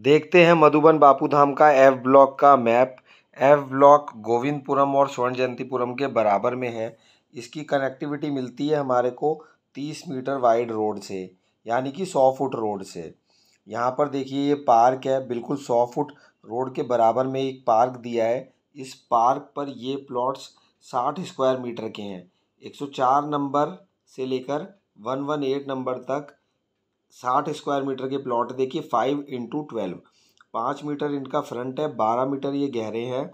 देखते हैं मधुबन बापूधाम का एफ ब्लॉक का मैप एफ ब्लॉक गोविंदपुरम और स्वर्ण जयंतीपुरम के बराबर में है इसकी कनेक्टिविटी मिलती है हमारे को तीस मीटर वाइड रोड से यानी कि सौ फुट रोड से यहाँ पर देखिए ये पार्क है बिल्कुल सौ फुट रोड के बराबर में एक पार्क दिया है इस पार्क पर ये प्लॉट्स साठ स्क्वायर मीटर के हैं एक सौ चार नंबर से लेकर वन वन एट नंबर तक साठ स्क्वायर मीटर के प्लॉट देखिए फाइव इंटू ट्वेल्व पाँच मीटर इनका फ्रंट है बारह मीटर ये गहरे हैं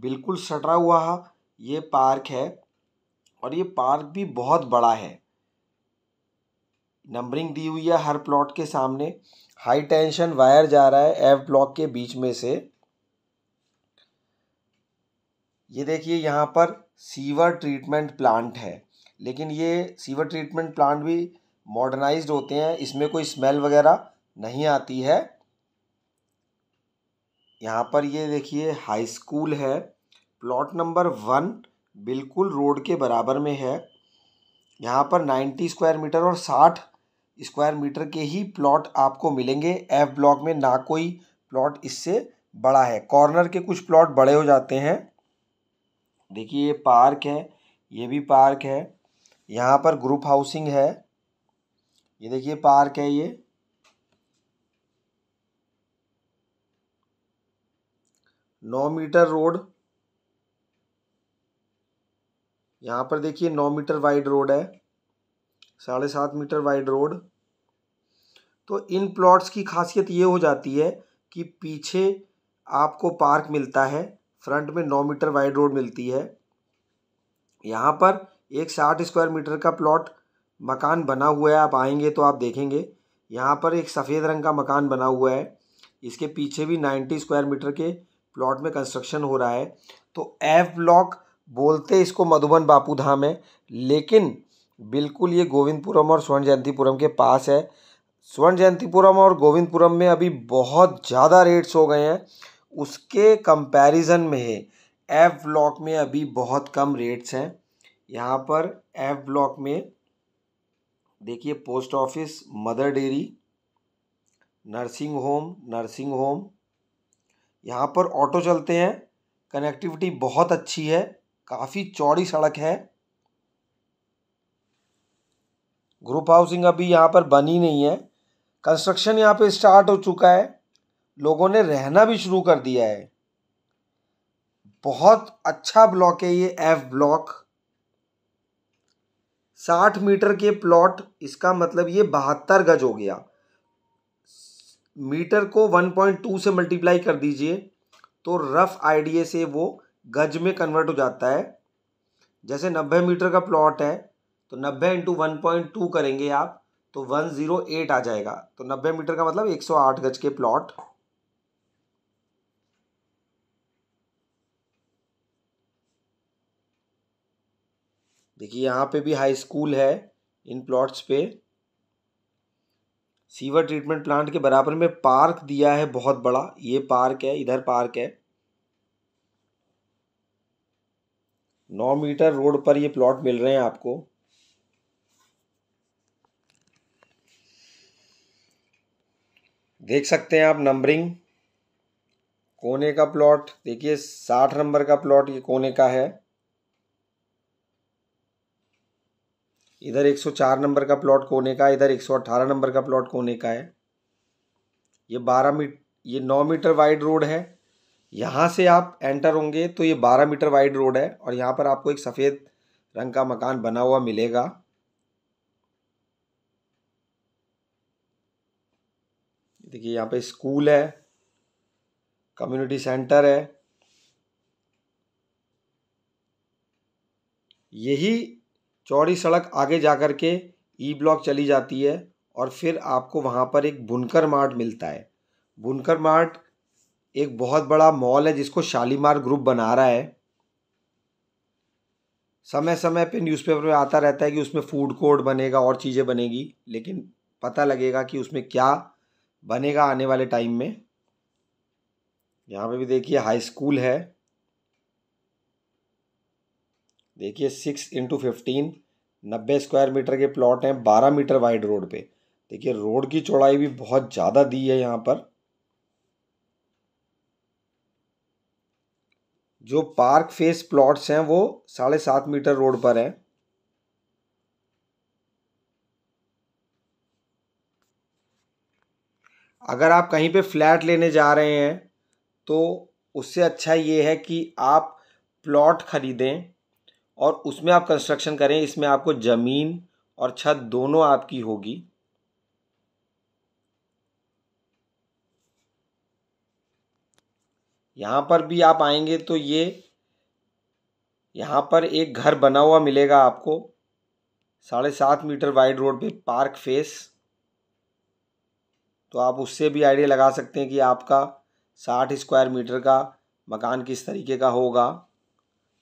बिल्कुल सटा हुआ ये पार्क है और ये पार्क भी बहुत बड़ा है नंबरिंग दी हुई है हर प्लॉट के सामने हाई टेंशन वायर जा रहा है एफ ब्लॉक के बीच में से ये देखिए यहाँ पर सीवर ट्रीटमेंट प्लांट है लेकिन ये सीवर ट्रीटमेंट प्लांट भी मॉडर्नाइज्ड होते हैं इसमें कोई स्मेल वगैरह नहीं आती है यहाँ पर ये देखिए हाई स्कूल है प्लॉट नंबर वन बिल्कुल रोड के बराबर में है यहाँ पर नाइन्टी स्क्वायर मीटर और साठ स्क्वायर मीटर के ही प्लॉट आपको मिलेंगे एफ ब्लॉक में ना कोई प्लॉट इससे बड़ा है कॉर्नर के कुछ प्लॉट बड़े हो जाते हैं देखिए ये पार्क है ये भी पार्क है यहाँ पर ग्रुप हाउसिंग है ये देखिए पार्क है ये नौ मीटर रोड यहाँ पर देखिए नौ मीटर वाइड रोड है साढ़े सात मीटर वाइड रोड तो इन प्लॉट्स की खासियत ये हो जाती है कि पीछे आपको पार्क मिलता है फ्रंट में नौ मीटर वाइड रोड मिलती है यहाँ पर एक साठ स्क्वायर मीटर का प्लॉट मकान बना हुआ है आप आएंगे तो आप देखेंगे यहाँ पर एक सफ़ेद रंग का मकान बना हुआ है इसके पीछे भी नाइन्टी स्क्वायर मीटर के प्लॉट में कंस्ट्रक्शन हो रहा है तो एफ ब्लॉक बोलते इसको मधुबन बापू धाम है लेकिन बिल्कुल ये गोविंदपुरम और स्वर्ण जयंतीपुरम के पास है स्वर्ण जयंतीपुरम और गोविंदपुरम में अभी बहुत ज़्यादा रेट्स हो गए हैं उसके कंपैरिजन में है एफ ब्लॉक में अभी बहुत कम रेट्स हैं यहाँ पर एफ ब्लॉक में देखिए post office Mother Dairy nursing home nursing home यहाँ पर ऑटो चलते हैं कनेक्टिविटी बहुत अच्छी है काफ़ी चौड़ी सड़क है ग्रुप हाउसिंग अभी यहाँ पर बनी नहीं है कंस्ट्रक्शन यहाँ पे स्टार्ट हो चुका है लोगों ने रहना भी शुरू कर दिया है बहुत अच्छा ब्लॉक है ये एफ ब्लॉक साठ मीटर के प्लॉट इसका मतलब ये बहत्तर गज हो गया मीटर को वन पॉइंट टू से मल्टीप्लाई कर दीजिए तो रफ आइडिया से वो गज में कन्वर्ट हो जाता है जैसे नब्बे मीटर का प्लॉट है तो नब्बे इंटू वन पॉइंट टू करेंगे आप तो वन ज़ीरो एट आ जाएगा तो नब्बे मीटर का मतलब एक सौ आठ गज के प्लॉट देखिए यहाँ पे भी हाई स्कूल है इन प्लॉट्स पे सीवर ट्रीटमेंट प्लांट के बराबर में पार्क दिया है बहुत बड़ा ये पार्क है इधर पार्क है नौ मीटर रोड पर ये प्लॉट मिल रहे हैं आपको देख सकते हैं आप नंबरिंग कोने का प्लॉट देखिए साठ नंबर का प्लॉट ये कोने का है इधर 104 नंबर का प्लॉट कोने का इधर 118 नंबर का प्लॉट कोने का है ये 12 मीट ये 9 मीटर वाइड रोड है यहाँ से आप एंटर होंगे तो ये 12 मीटर वाइड रोड है और यहाँ पर आपको एक सफ़ेद रंग का मकान बना हुआ मिलेगा देखिए यहाँ पे स्कूल है कम्युनिटी सेंटर है यही चौड़ी सड़क आगे जा कर के ई ब्लॉक चली जाती है और फिर आपको वहाँ पर एक बुनकर मार्ट मिलता है बुनकर मार्ट एक बहुत बड़ा मॉल है जिसको शालीमार ग्रुप बना रहा है समय समय पे न्यूज़पेपर में आता रहता है कि उसमें फूड कोर्ट बनेगा और चीज़ें बनेगी लेकिन पता लगेगा कि उसमें क्या बनेगा आने वाले टाइम में यहाँ पे भी देखिए हाई स्कूल है देखिए सिक्स इंटू फिफ्टीन नब्बे स्क्वायर मीटर के प्लॉट हैं बारह मीटर वाइड रोड पे देखिए रोड की चौड़ाई भी बहुत ज़्यादा दी है यहाँ पर जो पार्क फेस प्लॉट्स हैं वो साढ़े सात मीटर रोड पर हैं अगर आप कहीं पे फ्लैट लेने जा रहे हैं तो उससे अच्छा ये है कि आप प्लॉट ख़रीदें और उसमें आप कंस्ट्रक्शन करें इसमें आपको ज़मीन और छत दोनों आपकी होगी यहाँ पर भी आप आएंगे तो ये यहाँ पर एक घर बना हुआ मिलेगा आपको साढ़े सात मीटर वाइड रोड पे पार्क फेस तो आप उससे भी आइडिया लगा सकते हैं कि आपका साठ स्क्वायर मीटर का मकान किस तरीके का होगा